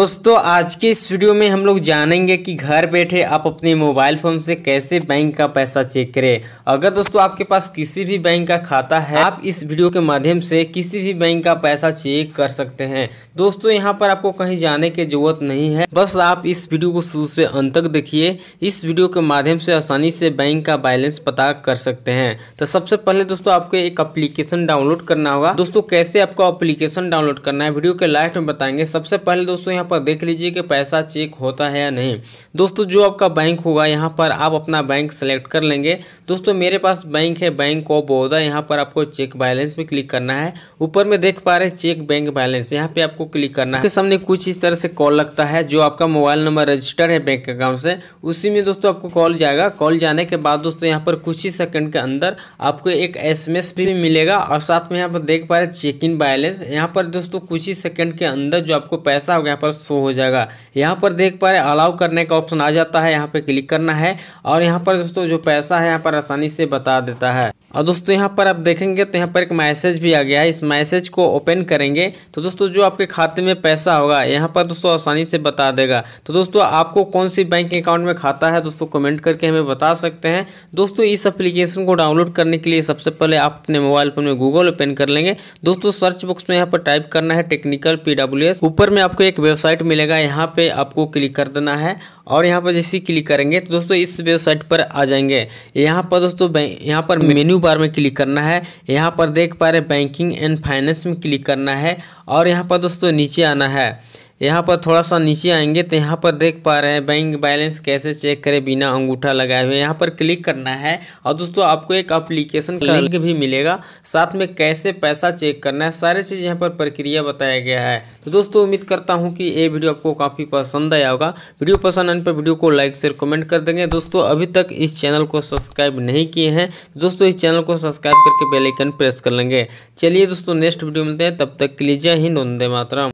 दोस्तों आज के इस वीडियो में हम लोग जानेंगे कि घर बैठे आप अपने मोबाइल फ़ोन से कैसे बैंक का पैसा चेक करें अगर दोस्तों आपके पास किसी भी बैंक का खाता है आप इस वीडियो के माध्यम से किसी भी बैंक का पैसा चेक कर सकते हैं दोस्तों यहां पर आपको कहीं जाने की ज़रूरत नहीं है बस आप इस वीडियो को शुरू से अंत तक देखिए इस वीडियो के माध्यम से आसानी से बैंक का बैलेंस पता कर सकते हैं तो सबसे पहले दोस्तों आपको एक अप्लीकेशन डाउनलोड करना होगा दोस्तों कैसे आपको अप्लीकेशन डाउनलोड करना है वीडियो के लास्ट में बताएंगे सबसे पहले दोस्तों यहाँ पर देख लीजिए कि पैसा चेक होता है या नहीं दोस्तों जो आपका बैंक होगा यहाँ पर आप अपना बैंक सेलेक्ट कर लेंगे दोस्तों मेरे पास बैंक है बैंक ऑफ बड़ौदा यहाँ पर आपको चेक बैलेंस में क्लिक करना है ऊपर में देख पा रहे चेक बैंक बैलेंस यहाँ पे आपको क्लिक करना है सामने कुछ इस तरह से कॉल लगता है जो आपका मोबाइल नंबर रजिस्टर है बैंक अकाउंट से उसी में दोस्तों आपको कॉल जाएगा कॉल जाने के बाद दोस्तों यहाँ पर कुछ ही सेकंड के अंदर आपको एक एसएमएस भी मिलेगा और साथ में यहाँ पर देख पा रहे चेक इन बैलेंस यहाँ पर दोस्तों कुछ ही सेकंड के अंदर जो आपको पैसा होगा यहाँ पर शो हो जाएगा यहाँ पर देख पा रहे अलाउ करने का ऑप्शन आ जाता है यहाँ पर क्लिक करना है और यहाँ पर दोस्तों जो पैसा है यहाँ पर आसानी से बता देता है और दोस्तों यहाँ पर आप देखेंगे तो यहाँ पर एक मैसेज भी आ गया है इस मैसेज को ओपन करेंगे तो दोस्तों जो आपके खाते में पैसा होगा यहाँ पर दोस्तों आसानी से बता देगा तो दोस्तों आपको कौन सी बैंक अकाउंट में खाता है दोस्तों कमेंट करके हमें बता सकते हैं दोस्तों इस एप्लीकेशन को डाउनलोड करने के लिए सबसे पहले आप अपने मोबाइल फोन में गूगल ओपन कर लेंगे दोस्तों सर्च बॉक्स में यहाँ पर टाइप करना है टेक्निकल पी ऊपर में आपको एक वेबसाइट वेबसाइट मिलेगा यहाँ पे आपको क्लिक कर देना है और यहाँ पर जैसे क्लिक करेंगे तो दोस्तों इस वेबसाइट पर आ जाएंगे यहाँ पर दोस्तों यहाँ पर मेन्यू बार में क्लिक करना है यहाँ पर देख पा रहे बैंकिंग एंड फाइनेंस में क्लिक करना है और यहाँ पर दोस्तों नीचे आना है यहाँ पर थोड़ा सा नीचे आएंगे तो यहाँ पर देख पा रहे हैं बैंक बैलेंस कैसे चेक करें बिना अंगूठा लगाए हुए यहाँ पर क्लिक करना है और दोस्तों आपको एक अप्लीकेशन लिंक भी मिलेगा साथ में कैसे पैसा चेक करना है सारे चीज़ यहाँ पर प्रक्रिया बताया गया है तो दोस्तों उम्मीद करता हूँ कि ये वीडियो आपको काफ़ी पसंद आया होगा वीडियो पसंद आने पर वीडियो को लाइक शेयर कमेंट कर देंगे दोस्तों अभी तक इस चैनल को सब्सक्राइब नहीं किए हैं दोस्तों इस चैनल को सब्सक्राइब करके बेलाइकन प्रेस कर लेंगे चलिए दोस्तों नेक्स्ट वीडियो मिलते हैं तब तक के लिए जय हिंद वंदे मातरम